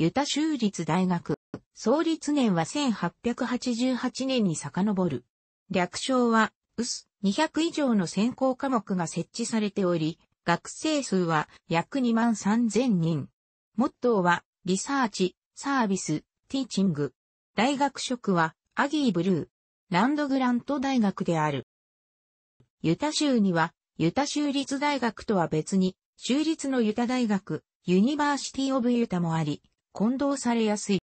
ユタ州立大学。創立年は1888年に遡る。略称は、ウス、200以上の専攻科目が設置されており、学生数は約2万3000人。モットーは、リサーチ、サービス、ティーチング。大学職は、アギーブルー。ランドグラント大学である。ユタ州には、ユタ州立大学とは別に、州立のユタ大学、ユニバーシティオブユタもあり、混同されやすい。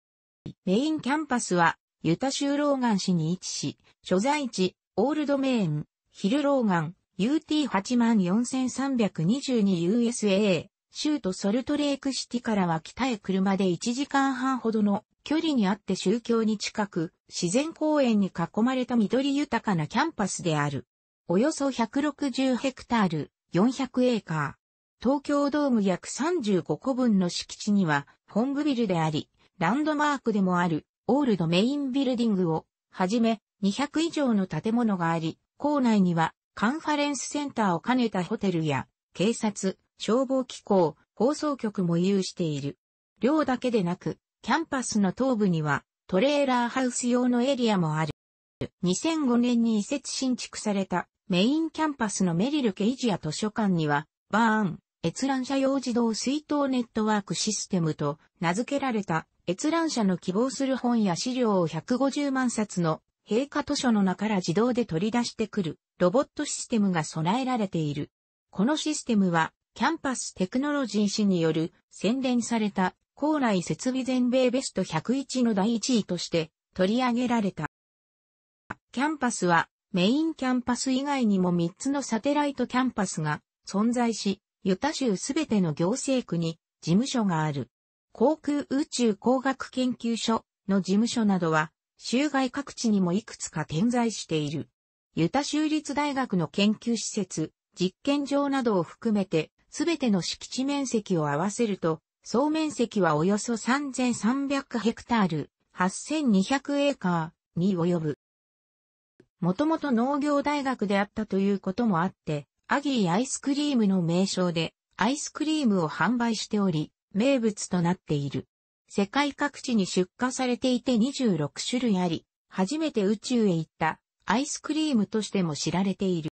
メインキャンパスは、ユタ州ローガン市に位置し、所在地、オールドメイン、ヒルローガン、UT84322USA、州都ソルトレークシティからは北へ車で1時間半ほどの距離にあって宗教に近く、自然公園に囲まれた緑豊かなキャンパスである。およそ160ヘクタール、400エーカー。東京ドーム約35個分の敷地には本部ビルであり、ランドマークでもあるオールドメインビルディングをはじめ200以上の建物があり、校内にはカンファレンスセンターを兼ねたホテルや警察、消防機構、放送局も有している。寮だけでなく、キャンパスの東部にはトレーラーハウス用のエリアもある。2005年に移設新築されたメインキャンパスのメリル・ケイジア図書館には、バーン、閲覧者用自動水筒ネットワークシステムと名付けられた閲覧者の希望する本や資料を150万冊の陛下図書の中から自動で取り出してくるロボットシステムが備えられている。このシステムはキャンパステクノロジー氏による洗練された高麗設備全米ベスト101の第1位として取り上げられた。キャンパスはメインキャンパス以外にも3つのサテライトキャンパスが存在し、ユタ州すべての行政区に事務所がある。航空宇宙工学研究所の事務所などは、州外各地にもいくつか点在している。ユタ州立大学の研究施設、実験場などを含めて、すべての敷地面積を合わせると、総面積はおよそ3300ヘクタール、8200エーカーに及ぶ。もともと農業大学であったということもあって、アギーアイスクリームの名称で、アイスクリームを販売しており、名物となっている。世界各地に出荷されていて26種類あり、初めて宇宙へ行ったアイスクリームとしても知られている。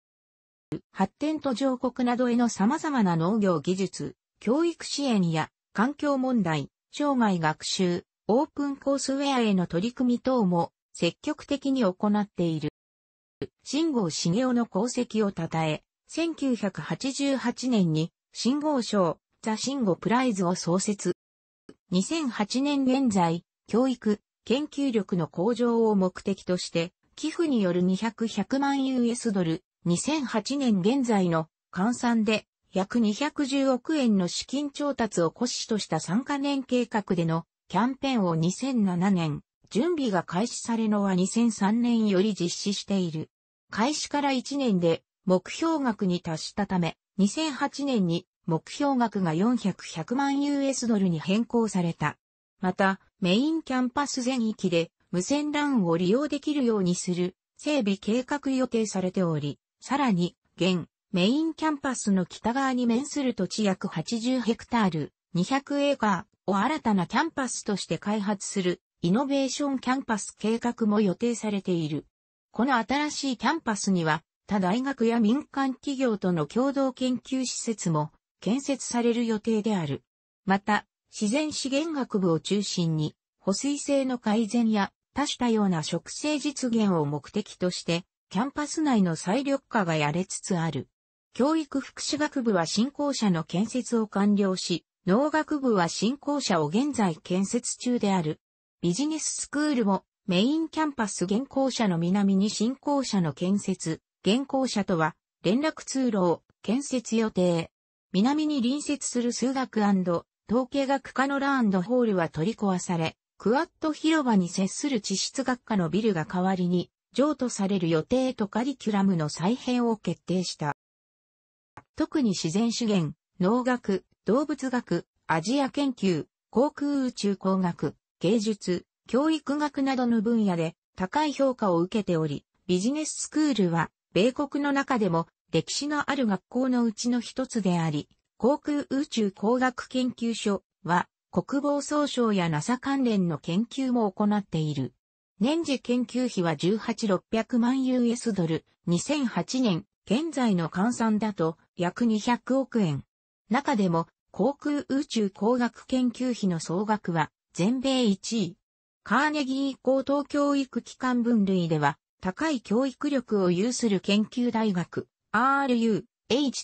発展途上国などへの様々な農業技術、教育支援や環境問題、生涯学習、オープンコースウェアへの取り組み等も積極的に行っている。新郷茂雄の功績を称え、1988年に、信号賞、ザ・シンゴプライズを創設。2008年現在、教育、研究力の向上を目的として、寄付による200、100万 US ドル、2008年現在の換算で約210億円の資金調達を骨子とした3カ年計画でのキャンペーンを2007年、準備が開始されのは2003年より実施している。開始から1年で目標額に達したため、2008年に目標額が400万 US ドルに変更された。また、メインキャンパス全域で無線 LAN を利用できるようにする整備計画予定されており、さらに、現、メインキャンパスの北側に面する土地約80ヘクタール、200エーカーを新たなキャンパスとして開発するイノベーションキャンパス計画も予定されている。この新しいキャンパスには他大学や民間企業との共同研究施設も建設される予定である。また、自然資源学部を中心に、保水性の改善や多種多様な植生実現を目的として、キャンパス内の再緑化がやれつつある。教育福祉学部は新校舎の建設を完了し、農学部は新校舎を現在建設中である。ビジネススクールもメインキャンパス現校舎の南に新校舎の建設、現行車とは、連絡通路を建設予定。南に隣接する数学統計学科のラーンホールは取り壊され、クアッド広場に接する地質学科のビルが代わりに、譲渡される予定とカリキュラムの再編を決定した。特に自然資源、農学、動物学、アジア研究、航空宇宙工学、芸術、教育学などの分野で高い評価を受けており、ビジネススクールは米国の中でも歴史のある学校のうちの一つであり、航空宇宙工学研究所は国防総省や NASA 関連の研究も行っている。年次研究費は18600万 US ドル、2008年、現在の換算だと約200億円。中でも航空宇宙工学研究費の総額は全米1位。カーネギー高等教育機関分類では高い教育力を有する研究大学 RUH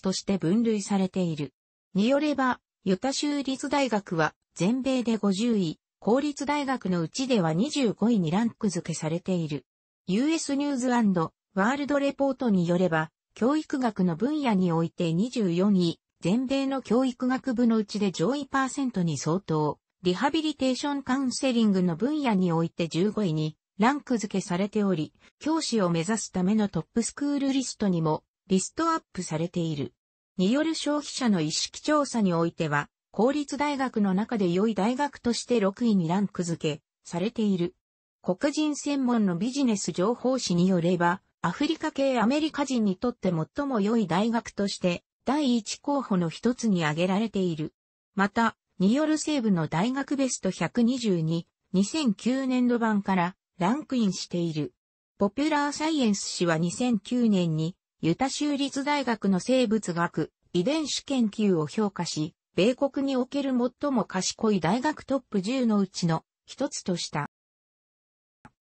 として分類されている。によれば、ユタ州立大学は全米で50位、公立大学のうちでは25位にランク付けされている。US ニューズワールドレポートによれば、教育学の分野において24位、全米の教育学部のうちで上位パーセントに相当、リハビリテーションカウンセリングの分野において15位にランク付けされており、教師を目指すためのトップスクールリストにもリストアップされている。による消費者の意識調査においては、公立大学の中で良い大学として6位にランク付けされている。黒人専門のビジネス情報誌によれば、アフリカ系アメリカ人にとって最も良い大学として第1候補の一つに挙げられている。また、による西部の大学ベスト122、2009年度版からランクインしている。ポピュラーサイエンス誌は2009年に、ユタ州立大学の生物学、遺伝子研究を評価し、米国における最も賢い大学トップ10のうちの一つとした。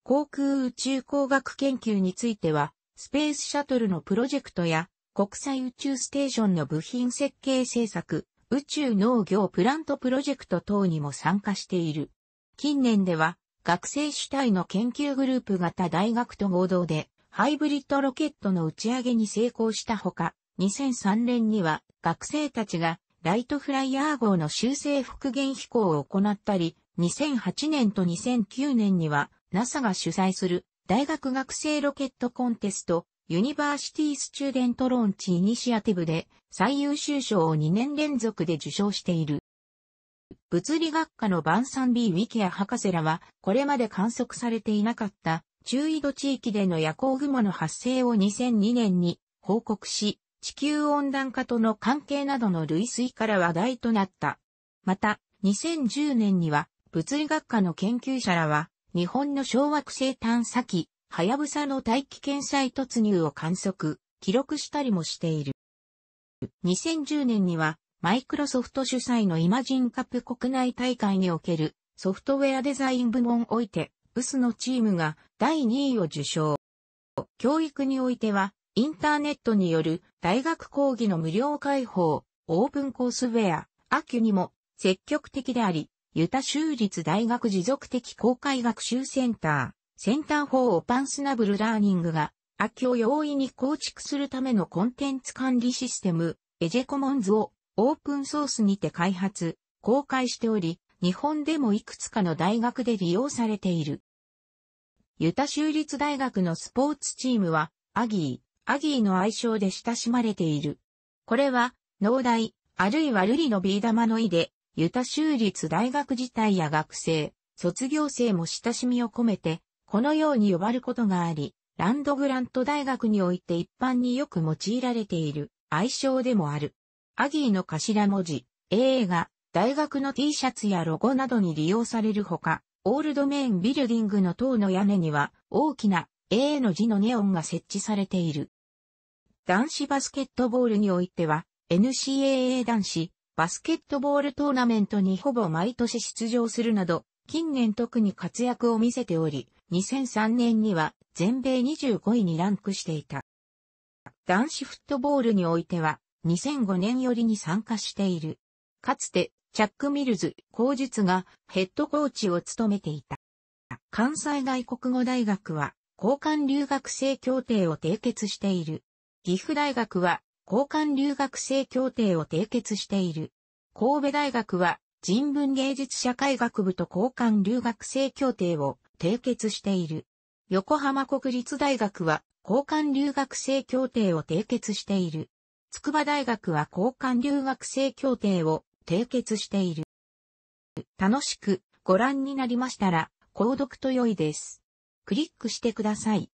航空宇宙工学研究については、スペースシャトルのプロジェクトや、国際宇宙ステーションの部品設計政策、宇宙農業プラントプロジェクト等にも参加している。近年では、学生主体の研究グループ型大学と合同で、ハイブリッドロケットの打ち上げに成功したほか、2003年には学生たちがライトフライヤー号の修正復元飛行を行ったり、2008年と2009年には NASA が主催する大学学生ロケットコンテストユニバーシティスチューデントローンチイニシアティブで最優秀賞を2年連続で受賞している。物理学科のバンサン B ウィケア博士らは、これまで観測されていなかった中緯度地域での夜行雲の発生を2002年に報告し、地球温暖化との関係などの類推から話題となった。また、2010年には、物理学科の研究者らは、日本の小惑星探査機、ハヤブサの大気圏再突入を観測、記録したりもしている。2010年には、マイクロソフト主催のイマジンカップ国内大会におけるソフトウェアデザイン部門おいて、ウスのチームが第2位を受賞。教育においては、インターネットによる大学講義の無料開放、オープンコースウェア、アキュにも積極的であり、ユタ州立大学持続的公開学習センター、センターフォーオパンスナブルラーニングが、アキュを容易に構築するためのコンテンツ管理システム、エジェコモンズをオープンソースにて開発、公開しており、日本でもいくつかの大学で利用されている。ユタ州立大学のスポーツチームは、アギー、アギーの愛称で親しまれている。これは、農大、あるいは瑠璃のビー玉の意で、ユタ州立大学自体や学生、卒業生も親しみを込めて、このように呼ばることがあり、ランドグラント大学において一般によく用いられている愛称でもある。アギーの頭文字、AA が、大学の T シャツやロゴなどに利用されるほか、オールドメインビルディングの塔の屋根には、大きな AA の字のネオンが設置されている。男子バスケットボールにおいては、NCAA 男子、バスケットボールトーナメントにほぼ毎年出場するなど、近年特に活躍を見せており、2003年には全米25位にランクしていた。男子フットボールにおいては、2005年よりに参加している。かつて、チャック・ミルズ、口述がヘッドコーチを務めていた。関西外国語大学は、交換留学生協定を締結している。岐阜大学は、交換留学生協定を締結している。神戸大学は、人文芸術社会学部と交換留学生協定を締結している。横浜国立大学は交換留学生協定を締結している。筑波大学は交換留学生協定を締結している。楽しくご覧になりましたら、購読と良いです。クリックしてください。